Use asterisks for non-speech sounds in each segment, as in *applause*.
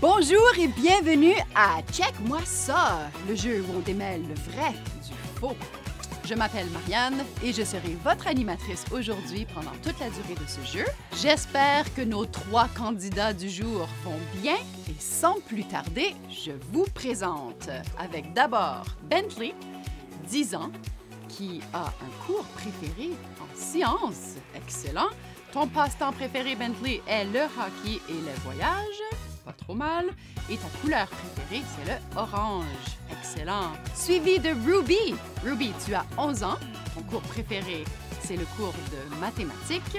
Bonjour et bienvenue à Check-moi ça, le jeu où on démêle le vrai du faux. Je m'appelle Marianne et je serai votre animatrice aujourd'hui pendant toute la durée de ce jeu. J'espère que nos trois candidats du jour vont bien et sans plus tarder, je vous présente avec d'abord Bentley, 10 ans, qui a un cours préféré en sciences. Excellent. Ton passe-temps préféré, Bentley, est le hockey et les voyage. Pas trop mal. Et ta couleur préférée, c'est le orange. Excellent. Suivi de Ruby. Ruby, tu as 11 ans. Ton cours préféré, c'est le cours de mathématiques.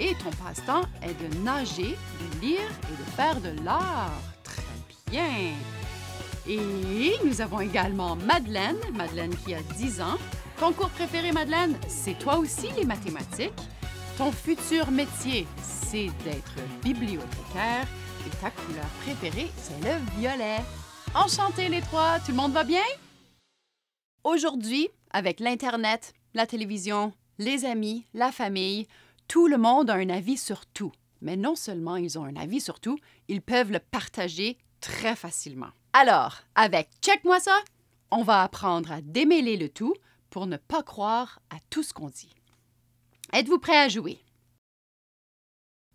Et ton passe-temps est de nager, de lire et de faire de l'art. Très bien. Et nous avons également Madeleine, Madeleine qui a 10 ans. Ton cours préféré, Madeleine, c'est toi aussi les mathématiques. Ton futur métier, c'est d'être bibliothécaire. Et ta couleur préférée, c'est le violet. Enchanté les trois, tout le monde va bien? Aujourd'hui, avec l'Internet, la télévision, les amis, la famille, tout le monde a un avis sur tout. Mais non seulement ils ont un avis sur tout, ils peuvent le partager très facilement. Alors, avec Check-moi ça, on va apprendre à démêler le tout pour ne pas croire à tout ce qu'on dit. Êtes-vous prêt à jouer?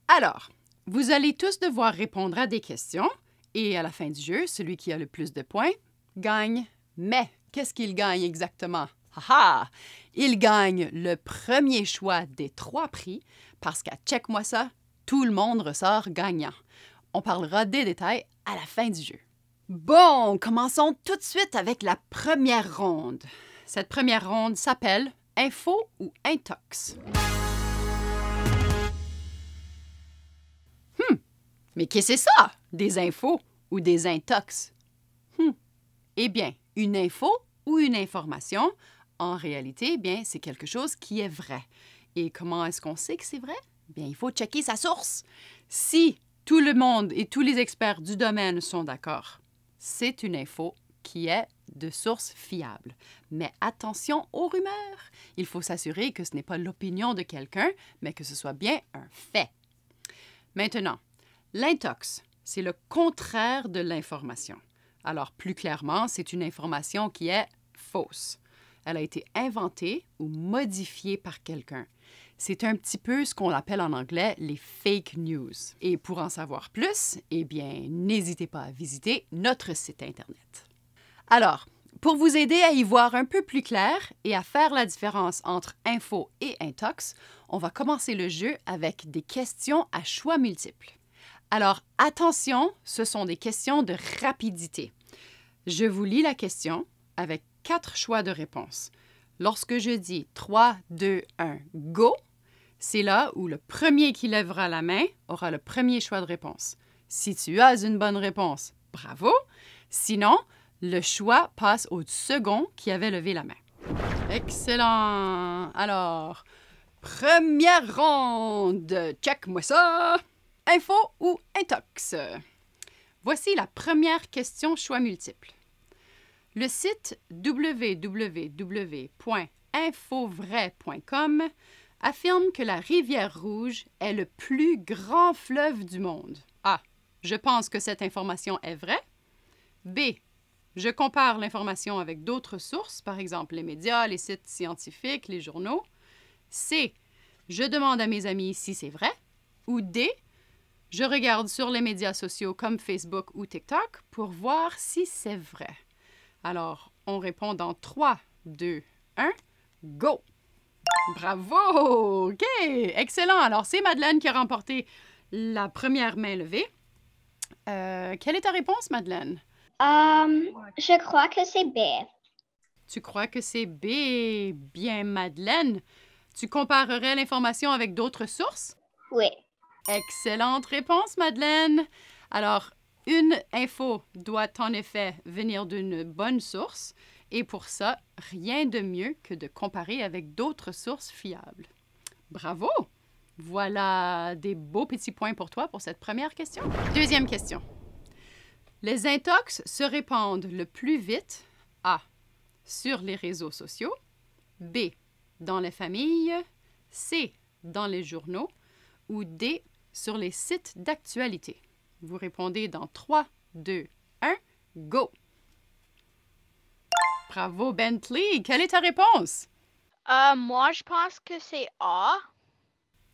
Alors, vous allez tous devoir répondre à des questions et à la fin du jeu, celui qui a le plus de points gagne. Mais qu'est-ce qu'il gagne exactement? Ha! Il gagne le premier choix des trois prix parce qu'à Check-moi ça, tout le monde ressort gagnant. On parlera des détails à la fin du jeu. Bon, commençons tout de suite avec la première ronde. Cette première ronde s'appelle Info ou Intox. Hum, mais qu'est-ce que c'est ça? Des infos ou des intox? Hum, eh bien, une info ou une information, en réalité, eh bien, c'est quelque chose qui est vrai. Et comment est-ce qu'on sait que c'est vrai? Eh bien, il faut checker sa source. Si tout le monde et tous les experts du domaine sont d'accord, c'est une info qui est de sources fiables. Mais attention aux rumeurs. Il faut s'assurer que ce n'est pas l'opinion de quelqu'un, mais que ce soit bien un fait. Maintenant, l'intox, c'est le contraire de l'information. Alors plus clairement, c'est une information qui est fausse. Elle a été inventée ou modifiée par quelqu'un. C'est un petit peu ce qu'on appelle en anglais les fake news. Et pour en savoir plus, eh bien, n'hésitez pas à visiter notre site Internet. Alors, pour vous aider à y voir un peu plus clair et à faire la différence entre info et intox, on va commencer le jeu avec des questions à choix multiples. Alors attention, ce sont des questions de rapidité. Je vous lis la question avec quatre choix de réponse. Lorsque je dis 3, 2, 1, go, c'est là où le premier qui lèvera la main aura le premier choix de réponse. Si tu as une bonne réponse, bravo. Sinon, le choix passe au second qui avait levé la main. Excellent. Alors, première ronde. Check-moi ça. Info ou intox. Voici la première question choix multiple. Le site www.infovrai.com affirme que la rivière Rouge est le plus grand fleuve du monde. A. Je pense que cette information est vraie. B. Je compare l'information avec d'autres sources, par exemple les médias, les sites scientifiques, les journaux. C. Je demande à mes amis si c'est vrai. Ou D. Je regarde sur les médias sociaux comme Facebook ou TikTok pour voir si c'est vrai. Alors, on répond dans 3, 2, 1, go! Bravo! OK! Excellent! Alors, c'est Madeleine qui a remporté la première main levée. Euh, quelle est ta réponse, Madeleine? Euh, je crois que c'est B. Tu crois que c'est B. Bien, Madeleine. Tu comparerais l'information avec d'autres sources? Oui. Excellente réponse, Madeleine. Alors, une info doit en effet venir d'une bonne source et pour ça, rien de mieux que de comparer avec d'autres sources fiables. Bravo! Voilà des beaux petits points pour toi pour cette première question. Deuxième question. Les intox se répandent le plus vite A. Sur les réseaux sociaux. B. Dans les familles. C. Dans les journaux. Ou D. Sur les sites d'actualité. Vous répondez dans 3, 2, 1, go! Bravo, Bentley! Quelle est ta réponse? Euh, moi, je pense que c'est A.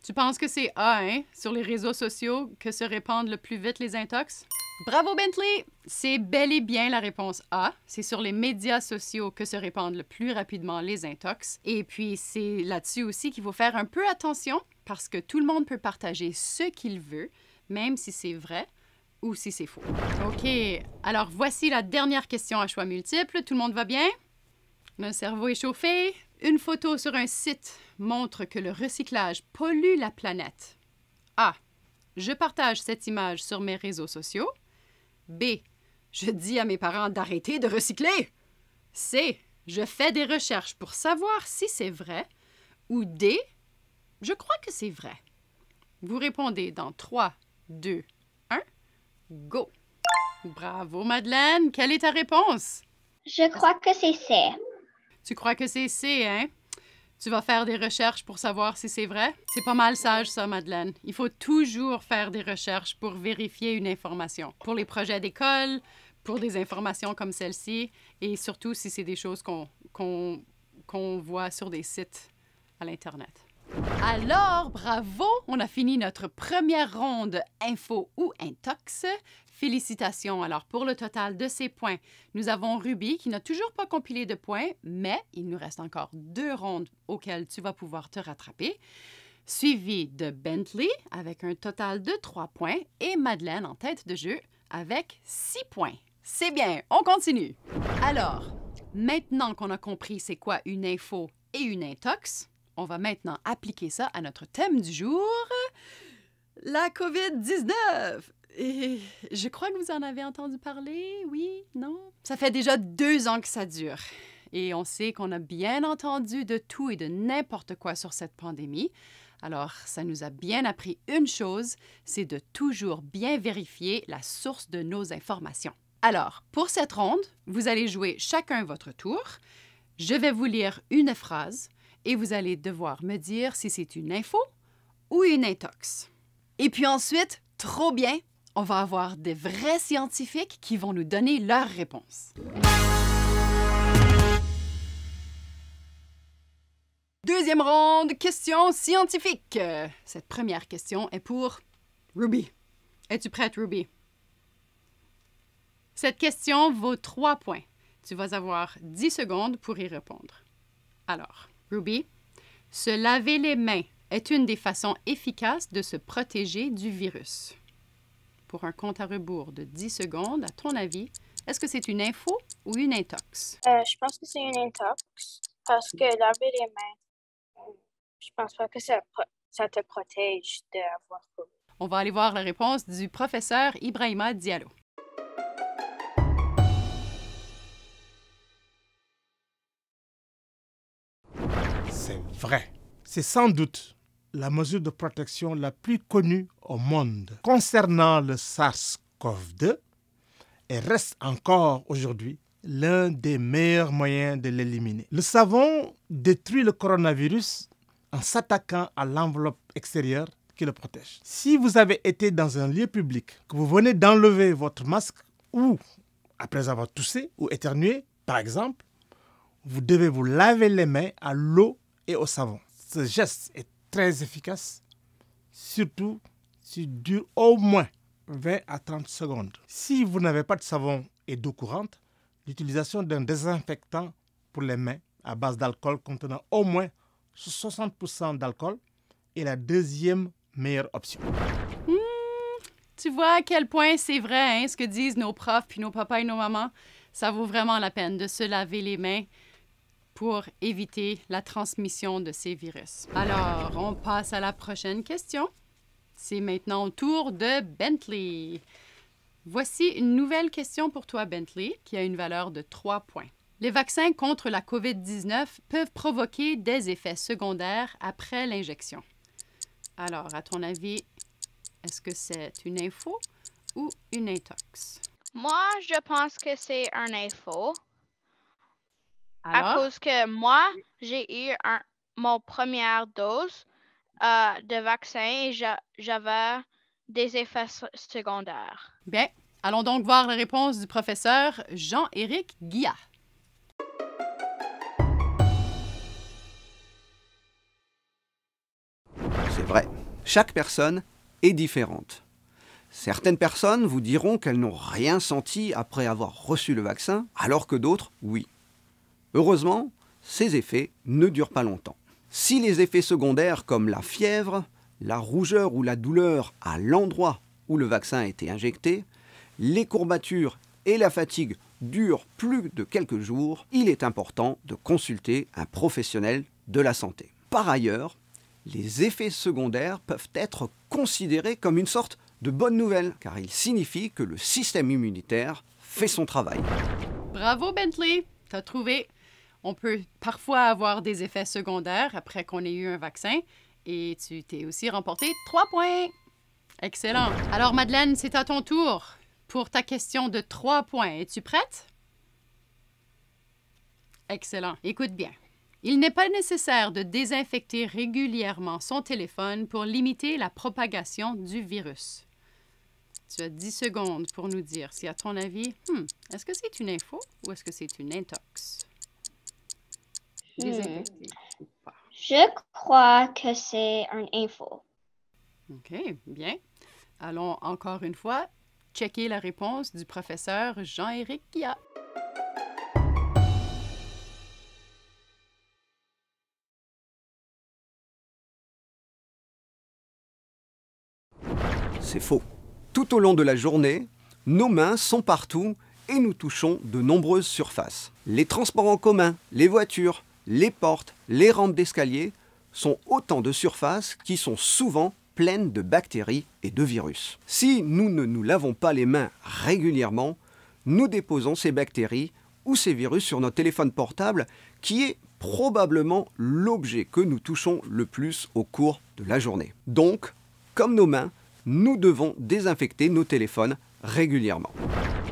Tu penses que c'est A, hein, sur les réseaux sociaux, que se répandent le plus vite les intox? Bravo Bentley! C'est bel et bien la réponse A. C'est sur les médias sociaux que se répandent le plus rapidement les intox. Et puis c'est là-dessus aussi qu'il faut faire un peu attention parce que tout le monde peut partager ce qu'il veut, même si c'est vrai ou si c'est faux. OK, alors voici la dernière question à choix multiple. Tout le monde va bien? Le cerveau est chauffé? Une photo sur un site montre que le recyclage pollue la planète. A. Je partage cette image sur mes réseaux sociaux. B. Je dis à mes parents d'arrêter de recycler. C. Je fais des recherches pour savoir si c'est vrai. Ou D. Je crois que c'est vrai. Vous répondez dans 3, 2, 1. Go. Bravo, Madeleine. Quelle est ta réponse? Je crois que c'est C. Tu crois que c'est C, hein? Tu vas faire des recherches pour savoir si c'est vrai? C'est pas mal sage, ça, Madeleine. Il faut toujours faire des recherches pour vérifier une information. Pour les projets d'école, pour des informations comme celle-ci, et surtout si c'est des choses qu'on voit sur des sites à l'Internet. Alors, bravo! On a fini notre première ronde info ou intox. Félicitations alors pour le total de ces points. Nous avons Ruby qui n'a toujours pas compilé de points, mais il nous reste encore deux rondes auxquelles tu vas pouvoir te rattraper. Suivi de Bentley avec un total de trois points et Madeleine en tête de jeu avec six points. C'est bien, on continue. Alors, maintenant qu'on a compris c'est quoi une info et une intox, on va maintenant appliquer ça à notre thème du jour, la COVID-19. Et je crois que vous en avez entendu parler, oui, non? Ça fait déjà deux ans que ça dure. Et on sait qu'on a bien entendu de tout et de n'importe quoi sur cette pandémie. Alors, ça nous a bien appris une chose, c'est de toujours bien vérifier la source de nos informations. Alors, pour cette ronde, vous allez jouer chacun votre tour. Je vais vous lire une phrase et vous allez devoir me dire si c'est une info ou une intox. Et puis ensuite, trop bien, on va avoir des vrais scientifiques qui vont nous donner leurs réponses. Deuxième ronde, question scientifique. Cette première question est pour Ruby. Es-tu prête, Ruby? Cette question vaut trois points. Tu vas avoir 10 secondes pour y répondre. Alors, Ruby, se laver les mains est une des façons efficaces de se protéger du virus pour un compte à rebours de 10 secondes, à ton avis, est-ce que c'est une info ou une intox? Euh, je pense que c'est une intox parce que laver les mains, je pense pas que ça, te protège d'avoir COVID. On va aller voir la réponse du professeur Ibrahima Diallo. C'est vrai. C'est sans doute la mesure de protection la plus connue au monde concernant le SARS-CoV-2 et reste encore aujourd'hui l'un des meilleurs moyens de l'éliminer. Le savon détruit le coronavirus en s'attaquant à l'enveloppe extérieure qui le protège. Si vous avez été dans un lieu public, que vous venez d'enlever votre masque ou après avoir toussé ou éternué, par exemple, vous devez vous laver les mains à l'eau et au savon. Ce geste est très efficace, surtout si dure au moins 20 à 30 secondes. Si vous n'avez pas de savon et d'eau courante, l'utilisation d'un désinfectant pour les mains à base d'alcool contenant au moins 60% d'alcool est la deuxième meilleure option. Hmm, tu vois à quel point c'est vrai hein, ce que disent nos profs, puis nos papas et nos mamans. Ça vaut vraiment la peine de se laver les mains pour éviter la transmission de ces virus. Alors, on passe à la prochaine question. C'est maintenant au tour de Bentley. Voici une nouvelle question pour toi, Bentley, qui a une valeur de trois points. Les vaccins contre la COVID-19 peuvent provoquer des effets secondaires après l'injection. Alors, à ton avis, est-ce que c'est une info ou une intox? Moi, je pense que c'est une info à cause que moi, j'ai eu un, mon première dose euh, de vaccin et j'avais des effets secondaires. Bien, allons donc voir la réponse du professeur Jean-Éric Guilla. C'est vrai, chaque personne est différente. Certaines personnes vous diront qu'elles n'ont rien senti après avoir reçu le vaccin, alors que d'autres, oui. Heureusement, ces effets ne durent pas longtemps. Si les effets secondaires comme la fièvre, la rougeur ou la douleur à l'endroit où le vaccin a été injecté, les courbatures et la fatigue durent plus de quelques jours, il est important de consulter un professionnel de la santé. Par ailleurs, les effets secondaires peuvent être considérés comme une sorte de bonne nouvelle, car ils signifient que le système immunitaire fait son travail. Bravo Bentley, t'as trouvé on peut parfois avoir des effets secondaires après qu'on ait eu un vaccin. Et tu t'es aussi remporté trois points. Excellent. Alors, Madeleine, c'est à ton tour pour ta question de trois points. Es-tu prête? Excellent. Écoute bien. Il n'est pas nécessaire de désinfecter régulièrement son téléphone pour limiter la propagation du virus. Tu as 10 secondes pour nous dire si, à ton avis, hmm, est-ce que c'est une info ou est-ce que c'est une intox? Hmm. Je crois que c'est un info. OK, bien. Allons encore une fois checker la réponse du professeur Jean-Éric Guilla. C'est faux. Tout au long de la journée, nos mains sont partout et nous touchons de nombreuses surfaces. Les transports en commun, les voitures, les portes, les rampes d'escalier sont autant de surfaces qui sont souvent pleines de bactéries et de virus. Si nous ne nous lavons pas les mains régulièrement, nous déposons ces bactéries ou ces virus sur notre téléphone portable qui est probablement l'objet que nous touchons le plus au cours de la journée. Donc, comme nos mains, nous devons désinfecter nos téléphones régulièrement.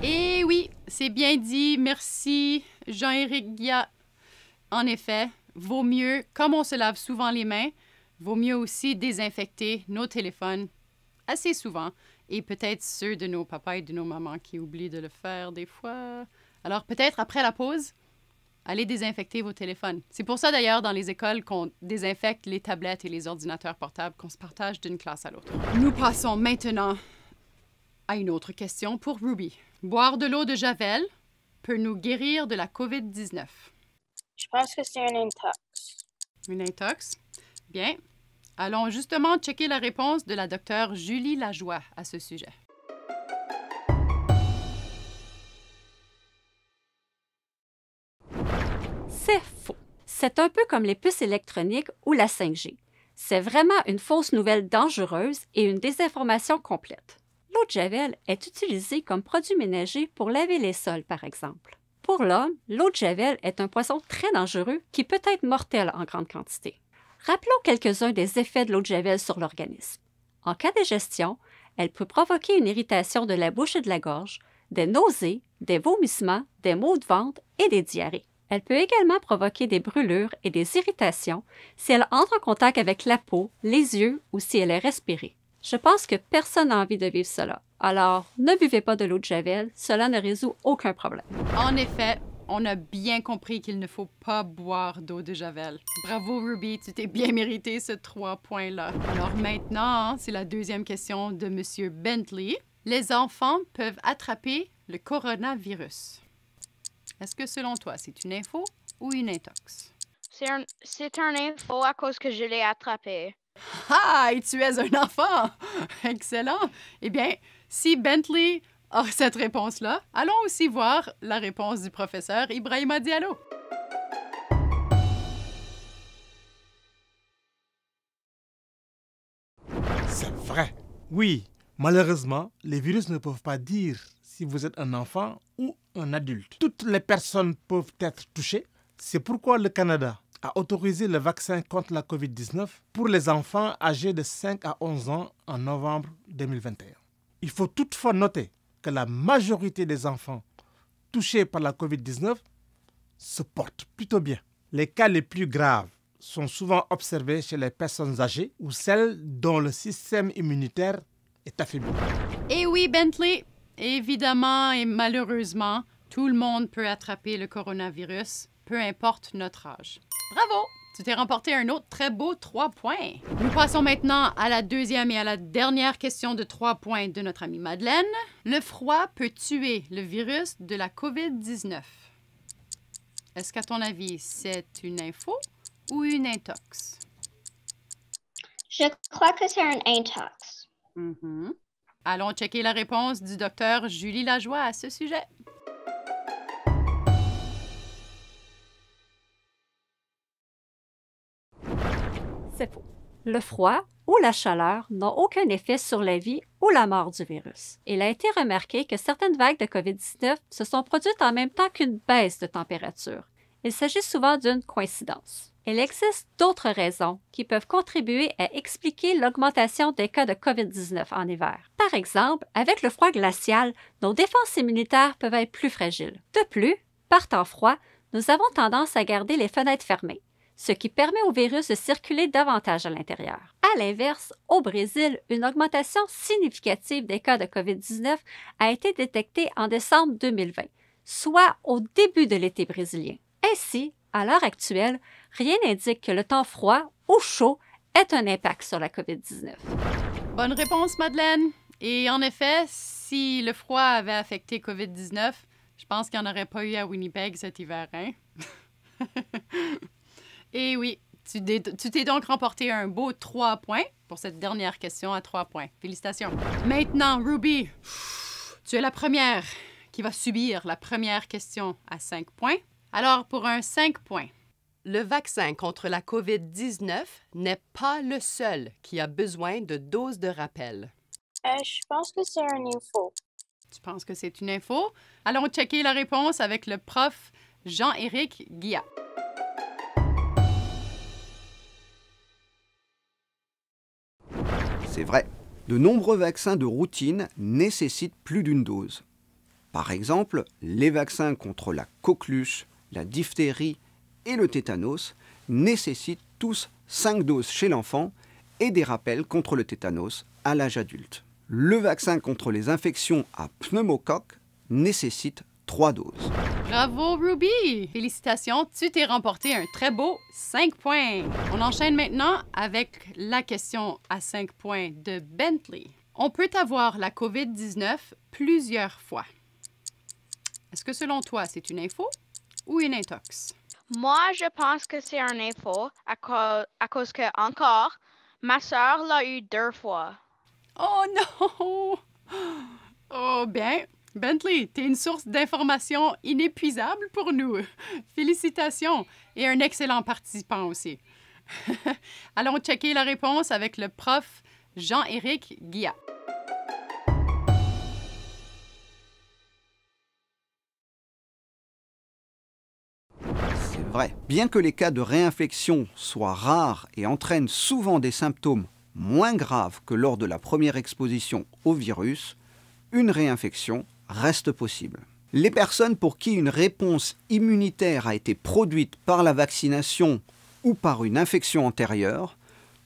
Eh oui, c'est bien dit, merci Jean-Éric Guillat en effet, vaut mieux, comme on se lave souvent les mains, vaut mieux aussi désinfecter nos téléphones assez souvent et peut-être ceux de nos papas et de nos mamans qui oublient de le faire des fois. Alors peut-être après la pause, allez désinfecter vos téléphones. C'est pour ça d'ailleurs dans les écoles qu'on désinfecte les tablettes et les ordinateurs portables qu'on se partage d'une classe à l'autre. Nous passons maintenant à une autre question pour Ruby. Boire de l'eau de Javel peut nous guérir de la COVID-19. Je pense que c'est une intox. Une intox? Bien. Allons justement checker la réponse de la docteure Julie Lajoie à ce sujet. C'est faux. C'est un peu comme les puces électroniques ou la 5G. C'est vraiment une fausse nouvelle dangereuse et une désinformation complète. L'eau de Javel est utilisée comme produit ménager pour laver les sols, par exemple. Pour l'homme, l'eau de Javel est un poisson très dangereux qui peut être mortel en grande quantité. Rappelons quelques-uns des effets de l'eau de Javel sur l'organisme. En cas de gestion, elle peut provoquer une irritation de la bouche et de la gorge, des nausées, des vomissements, des maux de ventre et des diarrhées. Elle peut également provoquer des brûlures et des irritations si elle entre en contact avec la peau, les yeux ou si elle est respirée. Je pense que personne n'a envie de vivre cela. Alors, ne buvez pas de l'eau de Javel, cela ne résout aucun problème. En effet, on a bien compris qu'il ne faut pas boire d'eau de Javel. Bravo Ruby, tu t'es bien mérité ce trois points-là. Alors maintenant, c'est la deuxième question de M. Bentley. Les enfants peuvent attraper le coronavirus. Est-ce que selon toi, c'est une info ou une intox? C'est un, un info à cause que je l'ai attrapé. Ah, et tu es un enfant! *laughs* Excellent! Eh bien, si Bentley a *laughs* cette réponse-là, allons aussi voir la réponse du professeur Ibrahima Diallo. C'est vrai. Oui, malheureusement, les virus ne peuvent pas dire si vous êtes un enfant ou un adulte. Toutes les personnes peuvent être touchées. C'est pourquoi le Canada a autorisé le vaccin contre la COVID-19 pour les enfants âgés de 5 à 11 ans en novembre 2021. Il faut toutefois noter que la majorité des enfants touchés par la COVID-19 se portent plutôt bien. Les cas les plus graves sont souvent observés chez les personnes âgées ou celles dont le système immunitaire est affaibli. Et eh oui, Bentley, évidemment et malheureusement, tout le monde peut attraper le coronavirus, peu importe notre âge. Bravo! Tu t'es remporté un autre très beau 3 points. Nous passons maintenant à la deuxième et à la dernière question de 3 points de notre amie Madeleine. Le froid peut tuer le virus de la COVID-19. Est-ce qu'à ton avis, c'est une info ou une intox? Je crois que c'est un intox. Mm-hmm. Allons checker la réponse du docteur Julie Lajoie à ce sujet. C'est faux. Le froid ou la chaleur n'ont aucun effet sur la vie ou la mort du virus. Il a été remarqué que certaines vagues de COVID-19 se sont produites en même temps qu'une baisse de température. Il s'agit souvent d'une coïncidence. Il existe d'autres raisons qui peuvent contribuer à expliquer l'augmentation des cas de COVID-19 en hiver. Par exemple, avec le froid glacial, nos défenses immunitaires peuvent être plus fragiles. De plus, par temps froid, nous avons tendance à garder les fenêtres fermées ce qui permet au virus de circuler davantage à l'intérieur. À l'inverse, au Brésil, une augmentation significative des cas de COVID-19 a été détectée en décembre 2020, soit au début de l'été brésilien. Ainsi, à l'heure actuelle, rien n'indique que le temps froid ou chaud ait un impact sur la COVID-19. Bonne réponse, Madeleine. Et en effet, si le froid avait affecté COVID-19, je pense qu'il n'y en aurait pas eu à Winnipeg cet hiver, hein? *laughs* Et oui, tu t'es donc remporté un beau 3 points pour cette dernière question à 3 points. Félicitations. Maintenant, Ruby, tu es la première qui va subir la première question à 5 points. Alors, pour un 5 points, le vaccin contre la COVID-19 n'est pas le seul qui a besoin de doses de rappel. Euh, je pense que c'est une info. Tu penses que c'est une info? Allons checker la réponse avec le prof Jean-Éric Guillat. C'est vrai, de nombreux vaccins de routine nécessitent plus d'une dose. Par exemple, les vaccins contre la coqueluche, la diphtérie et le tétanos nécessitent tous 5 doses chez l'enfant et des rappels contre le tétanos à l'âge adulte. Le vaccin contre les infections à pneumocoque nécessite 3 doses. Bravo, Ruby! Félicitations, tu t'es remporté un très beau 5 points. On enchaîne maintenant avec la question à 5 points de Bentley. On peut avoir la COVID-19 plusieurs fois. Est-ce que selon toi, c'est une info ou une intox? Moi, je pense que c'est une info à, cause, à que, encore, ma soeur l'a eu deux fois. Oh non! *gasps* Oh bien, Bentley, tu es une source d'information inépuisable pour nous. *laughs* Félicitations et un excellent participant aussi. *laughs* Allons checker la réponse avec le prof Jean-Éric Guilla. C'est vrai, bien que les cas de réinfection soient rares et entraînent souvent des symptômes moins graves que lors de la première exposition au virus, une réinfection reste possible. Les personnes pour qui une réponse immunitaire a été produite par la vaccination ou par une infection antérieure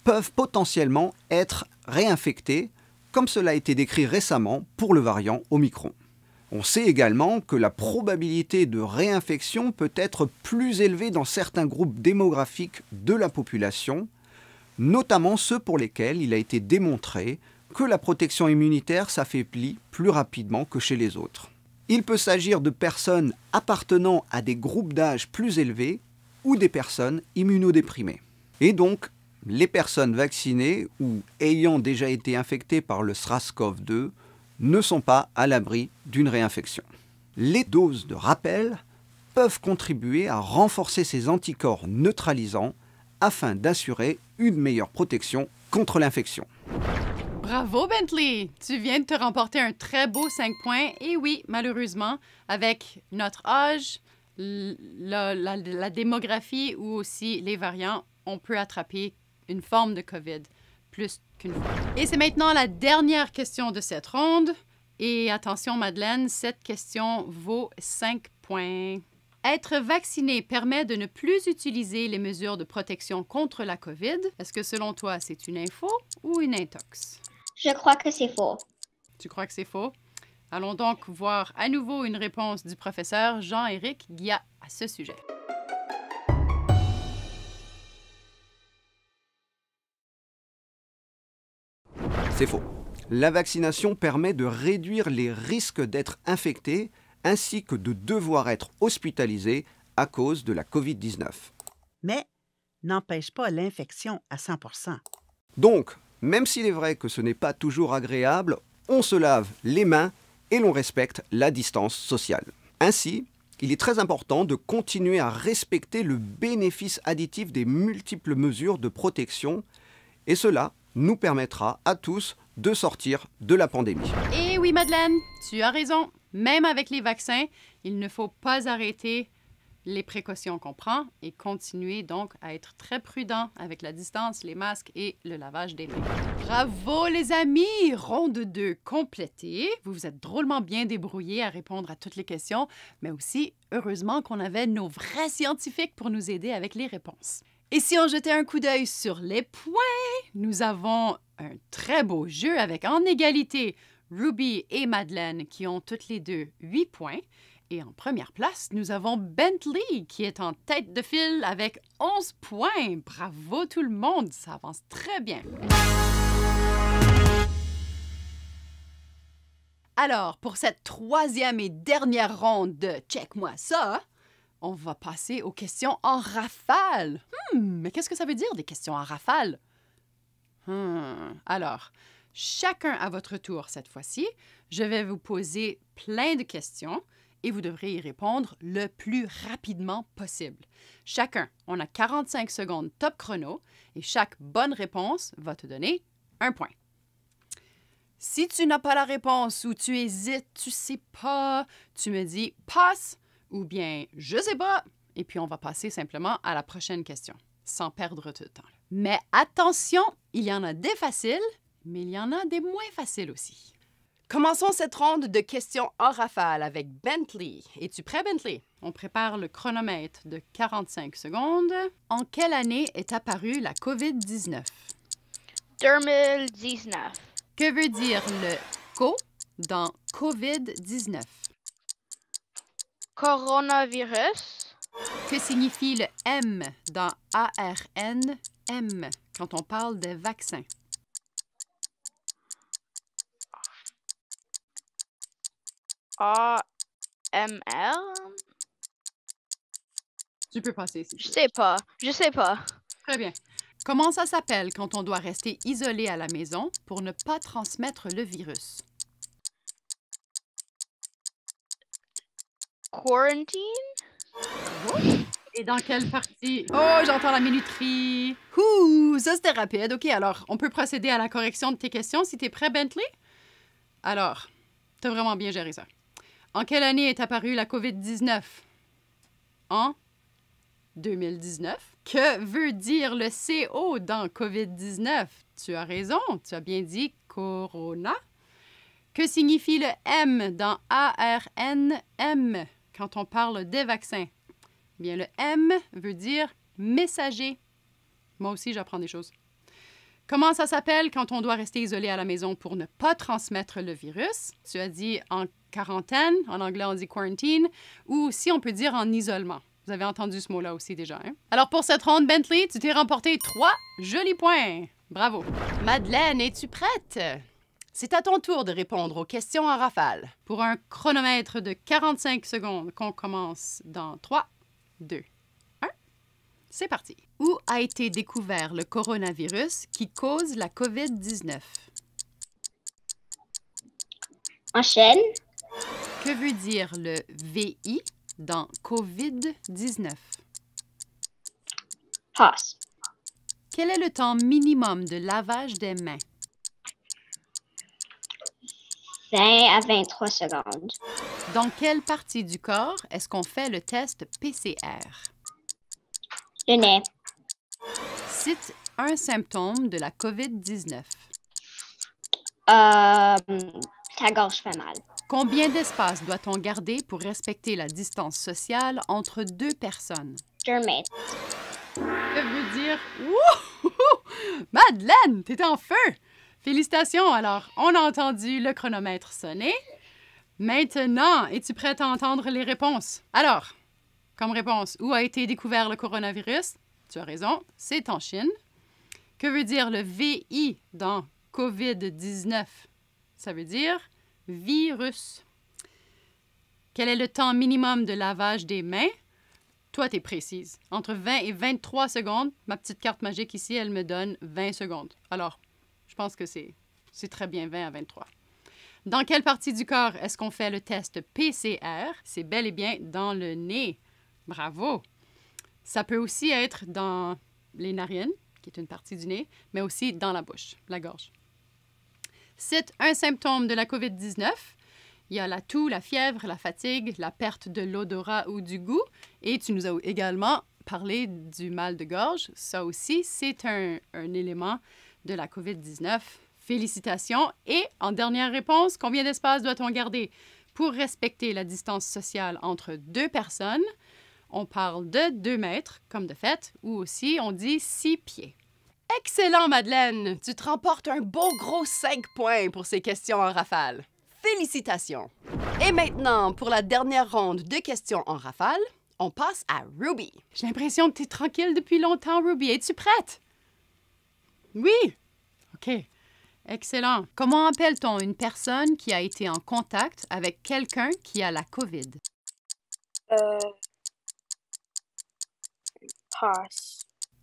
peuvent potentiellement être réinfectées, comme cela a été décrit récemment pour le variant Omicron. On sait également que la probabilité de réinfection peut être plus élevée dans certains groupes démographiques de la population, notamment ceux pour lesquels il a été démontré que la protection immunitaire s'affaiblit plus rapidement que chez les autres. Il peut s'agir de personnes appartenant à des groupes d'âge plus élevés ou des personnes immunodéprimées. Et donc, les personnes vaccinées ou ayant déjà été infectées par le SRAS-CoV-2 ne sont pas à l'abri d'une réinfection. Les doses de rappel peuvent contribuer à renforcer ces anticorps neutralisants afin d'assurer une meilleure protection contre l'infection. Bravo, Bentley! Tu viens de te remporter un très beau 5 points. Et oui, malheureusement, avec notre âge, la, démographie ou aussi les variants, on peut attraper une forme de COVID plus qu'une fois. Et c'est maintenant la dernière question de cette ronde. Et attention, Madeleine, cette question vaut 5 points. Être vacciné permet de ne plus utiliser les mesures de protection contre la COVID. Est-ce que selon toi, c'est une info ou une intox? Je crois que c'est faux. Tu crois que c'est faux? Allons donc voir à nouveau une réponse du professeur Jean-Éric Guiat à ce sujet. C'est faux. La vaccination permet de réduire les risques d'être infecté ainsi que de devoir être hospitalisé à cause de la COVID-19. Mais n'empêche pas l'infection à 100 Donc, même s'il est vrai que ce n'est pas toujours agréable, on se lave les mains et l'on respecte la distance sociale. Ainsi, il est très important de continuer à respecter le bénéfice additif des multiples mesures de protection et cela nous permettra à tous de sortir de la pandémie. Et eh oui, Madeleine, tu as raison. Même avec les vaccins, il ne faut pas arrêter les précautions qu'on prend et continuer donc à être très prudent avec la distance, les masques et le lavage des mains. Bravo les amis! Ronde 2 complétée. Vous vous êtes drôlement bien débrouillés à répondre à toutes les questions, mais aussi heureusement qu'on avait nos vrais scientifiques pour nous aider avec les réponses. Et si on jetait un coup d'œil sur les points, nous avons un très beau jeu avec en égalité Ruby et Madeleine qui ont toutes les deux 8 points. Et en première place, nous avons Bentley qui est en tête de file avec 11 points. Bravo tout le monde, ça avance très bien. Alors, pour cette troisième et dernière ronde de Check-moi ça, on va passer aux questions en rafale. Hmm, mais qu'est-ce que ça veut dire des questions en rafale? Hmm, alors, chacun à votre tour cette fois-ci, je vais vous poser plein de questions et vous devrez y répondre le plus rapidement possible. Chacun, on a 45 secondes top chrono et chaque bonne réponse va te donner un point. Si tu n'as pas la réponse ou tu hésites, tu sais pas, tu me dis passe ou bien je sais pas et puis on va passer simplement à la prochaine question sans perdre de temps. Mais attention, il y en a des faciles, mais il y en a des moins faciles aussi. Commençons cette ronde de questions en rafale avec Bentley. Es-tu prêt, Bentley? On prépare le chronomètre de 45 secondes. En quelle année est apparue la COVID-19? 2019. Que veut dire le CO dans COVID-19? Coronavirus. Que signifie le M dans ARN-M quand on parle des vaccins? A-M-L? Tu peux passer ici. Je sais pas. Je sais pas. Très bien. Comment ça s'appelle quand on doit rester isolé à la maison pour ne pas transmettre le virus? Quarantine? Oh! Et dans quelle partie? Oh, j'entends la minuterie. Ouh, ça c'était rapide. OK, alors, on peut procéder à la correction de tes questions si tu es prêt, Bentley? Alors, tu t'as vraiment bien géré ça. En quelle année est apparue la COVID-19? En 2019. Que veut dire le CO dans COVID-19? Tu as raison, tu as bien dit Corona. Que signifie le M dans ARNM quand on parle des vaccins? Eh bien, le M veut dire messager. Moi aussi, j'apprends des choses. Comment ça s'appelle quand on doit rester isolé à la maison pour ne pas transmettre le virus? Tu as dit en quarantaine, en anglais on dit quarantine, ou si on peut dire en isolement. Vous avez entendu ce mot-là aussi déjà. Hein? Alors pour cette ronde, Bentley, tu t'es remporté trois jolis points. Bravo. Madeleine, es-tu prête? C'est à ton tour de répondre aux questions en rafale. Pour un chronomètre de 45 secondes qu'on commence dans 3, 2, c'est parti. Où a été découvert le coronavirus qui cause la COVID-19? En Chine. Que veut dire le VI dans COVID-19? Passe. Quel est le temps minimum de lavage des mains? 20 à 23 secondes. Dans quelle partie du corps est-ce qu'on fait le test PCR? Le nez. Cite un symptôme de la COVID-19. Euh, ta gorge fait mal. Combien d'espace doit-on garder pour respecter la distance sociale entre deux personnes? Deux mètres. Ça veut dire... Madeleine, t'es en feu! Félicitations! Alors, on a entendu le chronomètre sonner. Maintenant, es-tu prête à entendre les réponses? Alors, comme réponse, où a été découvert le coronavirus? Tu as raison, c'est en Chine. Que veut dire le VI dans COVID-19? Ça veut dire virus. Quel est le temps minimum de lavage des mains? Toi, tu es précise. Entre 20 et 23 secondes, ma petite carte magique ici, elle me donne 20 secondes. Alors, je pense que c'est, c'est très bien 20 à 23. Dans quelle partie du corps est-ce qu'on fait le test PCR? C'est bel et bien dans le nez. Bravo! Ça peut aussi être dans les narines, qui est une partie du nez, mais aussi dans la bouche, la gorge. C'est un symptôme de la COVID-19. Il y a la toux, la fièvre, la fatigue, la perte de l'odorat ou du goût. Et tu nous as également parlé du mal de gorge. Ça aussi, c'est un, élément de la COVID-19. Félicitations. Et en dernière réponse, combien d'espace doit-on garder pour respecter la distance sociale entre deux personnes? On parle de 2 mètres, comme de fait, ou aussi on dit six pieds. Excellent, Madeleine! Tu te remportes un beau gros 5 points pour ces questions en rafale. Félicitations! Et maintenant, pour la dernière ronde de questions en rafale, on passe à Ruby. J'ai l'impression que tu es tranquille depuis longtemps, Ruby. Es-tu prête? Oui! OK. Excellent. Comment appelle-t-on une personne qui a été en contact avec quelqu'un qui a la COVID? Euh,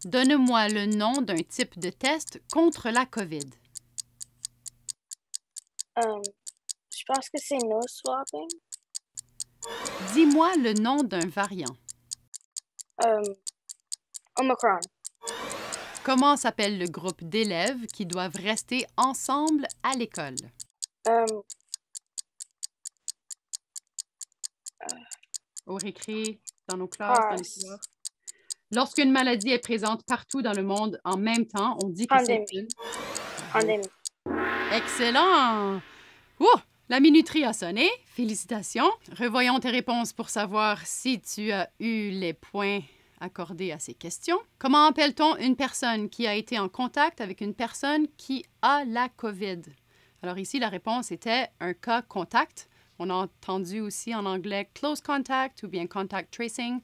Donne-moi le nom d'un type de test contre la COVID. Euh, je pense que c'est nose swapping. Dis-moi le nom d'un variant. Euh, Omicron. Comment s'appelle le groupe d'élèves qui doivent rester ensemble à l'école? Um, Au récré, dans nos classes, dans Lorsqu'une maladie est présente partout dans le monde en même temps, on dit que c'est une... Pandémie. Excellent! Oh, la minuterie a sonné. Félicitations. Revoyons tes réponses pour savoir si tu as eu les points accordés à ces questions. Comment appelle-t-on une personne qui a été en contact avec une personne qui a la COVID? Alors ici, la réponse était un cas contact. On a entendu aussi en anglais close contact ou bien contact tracing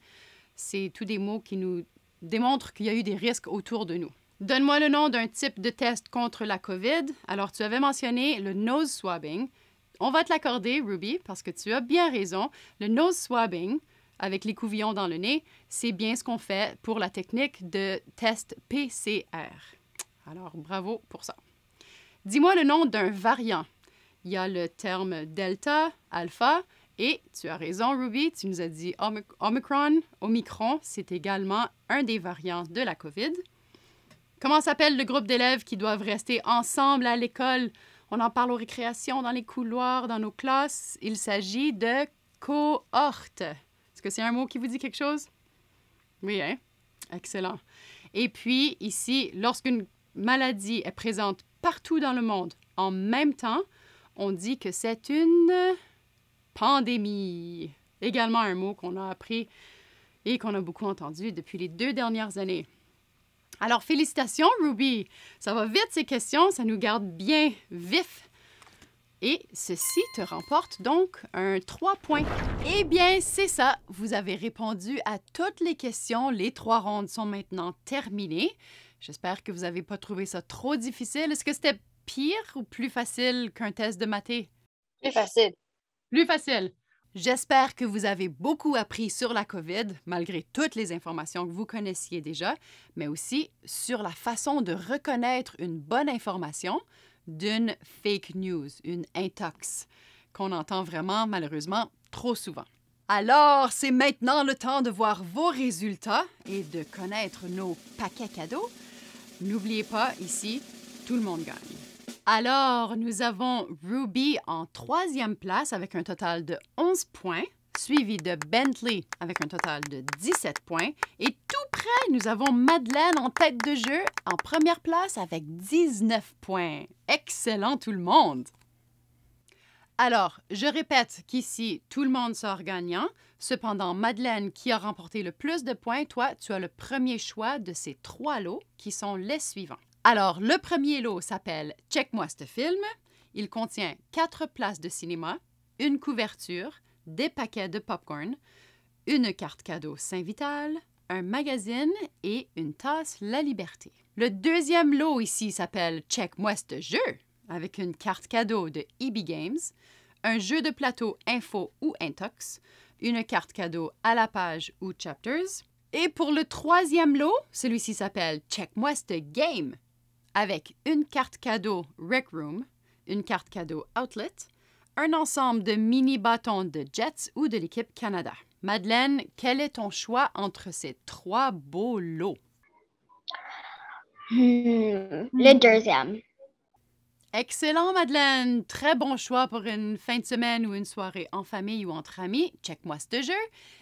c'est tous des mots qui nous démontrent qu'il y a eu des risques autour de nous. Donne-moi le nom d'un type de test contre la COVID. Alors, tu avais mentionné le nose swabbing. On va te l'accorder, Ruby, parce que tu as bien raison. Le nose swabbing, avec les couvillons dans le nez, c'est bien ce qu'on fait pour la technique de test PCR. Alors, bravo pour ça. Dis-moi le nom d'un variant. Il y a le terme delta, alpha, et tu as raison, Ruby, tu nous as dit Omicron, Omicron, c'est également un des variants de la COVID. Comment s'appelle le groupe d'élèves qui doivent rester ensemble à l'école? On en parle aux récréations, dans les couloirs, dans nos classes. Il s'agit de cohorte. Est-ce que c'est un mot qui vous dit quelque chose? Oui, hein? Excellent. Et puis, ici, lorsqu'une maladie est présente partout dans le monde en même temps, on dit que c'est une pandémie. Également un mot qu'on a appris et qu'on a beaucoup entendu depuis les deux dernières années. Alors, félicitations, Ruby. Ça va vite, ces questions. Ça nous garde bien vifs. Et ceci te remporte donc un 3 points. Eh bien, c'est ça. Vous avez répondu à toutes les questions. Les trois rondes sont maintenant terminées. J'espère que vous n'avez pas trouvé ça trop difficile. Est-ce que c'était pire ou plus facile qu'un test de mathé? Plus facile plus facile. J'espère que vous avez beaucoup appris sur la COVID, malgré toutes les informations que vous connaissiez déjà, mais aussi sur la façon de reconnaître une bonne information d'une fake news, une intox, qu'on entend vraiment malheureusement trop souvent. Alors, c'est maintenant le temps de voir vos résultats et de connaître nos paquets cadeaux. N'oubliez pas, ici, tout le monde gagne. Alors, nous avons Ruby en troisième place avec un total de 11 points, suivi de Bentley avec un total de 17 points. Et tout près, nous avons Madeleine en tête de jeu en première place avec 19 points. Excellent tout le monde! Alors, je répète qu'ici, tout le monde sort gagnant. Cependant, Madeleine, qui a remporté le plus de points, toi, tu as le premier choix de ces trois lots qui sont les suivants. Alors, le premier lot s'appelle Check-moi film. Il contient quatre places de cinéma, une couverture, des paquets de popcorn, une carte cadeau Saint-Vital, un magazine et une tasse La Liberté. Le deuxième lot ici s'appelle Check-moi jeu, avec une carte cadeau de EB Games, un jeu de plateau info ou intox, une carte cadeau à la page ou chapters. Et pour le troisième lot, celui-ci s'appelle Check-moi game, avec une carte cadeau Rec Room, une carte cadeau Outlet, un ensemble de mini bâtons de Jets ou de l'équipe Canada. Madeleine, quel est ton choix entre ces trois beaux lots? Hmm, le deuxième. Excellent, Madeleine. Très bon choix pour une fin de semaine ou une soirée en famille ou entre amis. Check-moi ce jeu.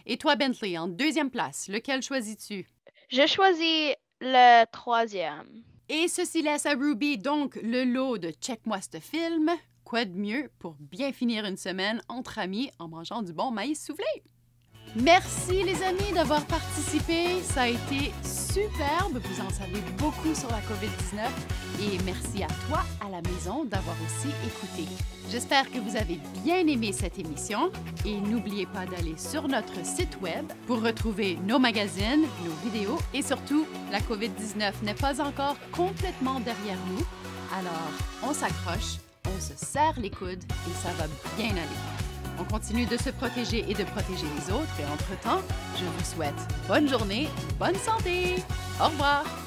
Et toi, Bentley, en deuxième place, lequel choisis-tu? Je choisis le troisième. Et ceci laisse à Ruby donc le lot de Check-moi ce film. Quoi de mieux pour bien finir une semaine entre amis en mangeant du bon maïs soufflé? Merci les amis d'avoir participé. Ça a été superbe. Vous en savez beaucoup sur la COVID-19 et merci à toi à la maison d'avoir aussi écouté. J'espère que vous avez bien aimé cette émission et n'oubliez pas d'aller sur notre site web pour retrouver nos magazines, nos vidéos et surtout, la COVID-19 n'est pas encore complètement derrière nous. Alors, on s'accroche, on se serre les coudes et ça va bien aller. On continue de se protéger et de protéger les autres. Et entre-temps, je vous souhaite bonne journée, bonne santé. Au revoir.